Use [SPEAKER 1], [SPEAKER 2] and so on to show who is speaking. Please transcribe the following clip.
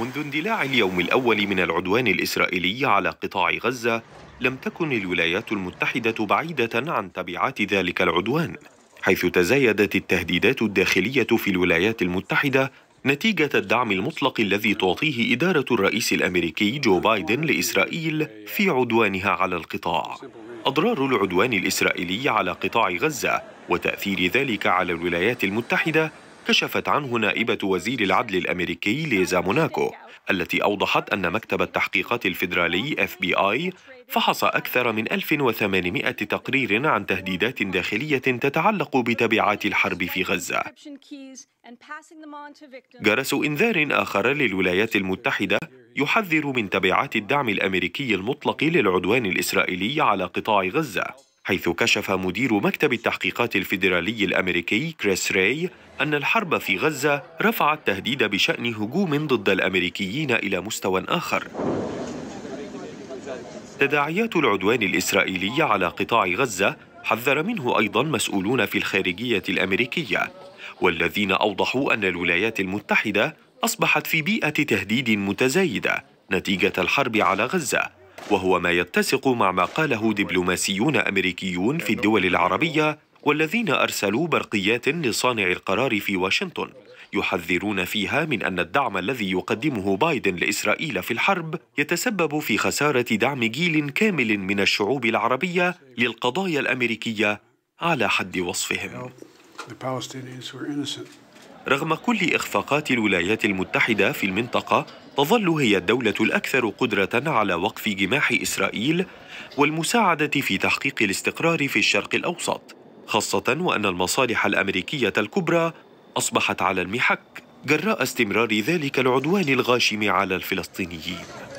[SPEAKER 1] منذ اندلاع اليوم الأول من العدوان الإسرائيلي على قطاع غزة لم تكن الولايات المتحدة بعيدة عن تبعات ذلك العدوان حيث تزايدت التهديدات الداخلية في الولايات المتحدة نتيجة الدعم المطلق الذي تعطيه إدارة الرئيس الأمريكي جو بايدن لإسرائيل في عدوانها على القطاع أضرار العدوان الإسرائيلي على قطاع غزة وتأثير ذلك على الولايات المتحدة كشفت عنه نائبة وزير العدل الأمريكي ليزا موناكو التي أوضحت أن مكتب التحقيقات الفيدرالي FBI فحص أكثر من 1800 تقرير عن تهديدات داخلية تتعلق بتبعات الحرب في غزة جرس إنذار آخر للولايات المتحدة يحذر من تبعات الدعم الأمريكي المطلق للعدوان الإسرائيلي على قطاع غزة حيث كشف مدير مكتب التحقيقات الفيدرالي الامريكي كريس راي ان الحرب في غزه رفعت تهديد بشان هجوم ضد الامريكيين الى مستوى اخر تداعيات العدوان الاسرائيلي على قطاع غزه حذر منه ايضا مسؤولون في الخارجيه الامريكيه والذين اوضحوا ان الولايات المتحده اصبحت في بيئه تهديد متزايده نتيجه الحرب على غزه وهو ما يتسق مع ما قاله دبلوماسيون أمريكيون في الدول العربية والذين أرسلوا برقيات لصانع القرار في واشنطن يحذرون فيها من أن الدعم الذي يقدمه بايدن لإسرائيل في الحرب يتسبب في خسارة دعم جيل كامل من الشعوب العربية للقضايا الأمريكية على حد وصفهم. رغم كل إخفاقات الولايات المتحدة في المنطقة تظل هي الدولة الأكثر قدرة على وقف جماح إسرائيل والمساعدة في تحقيق الاستقرار في الشرق الأوسط خاصة وأن المصالح الأمريكية الكبرى أصبحت على المحك جراء استمرار ذلك العدوان الغاشم على الفلسطينيين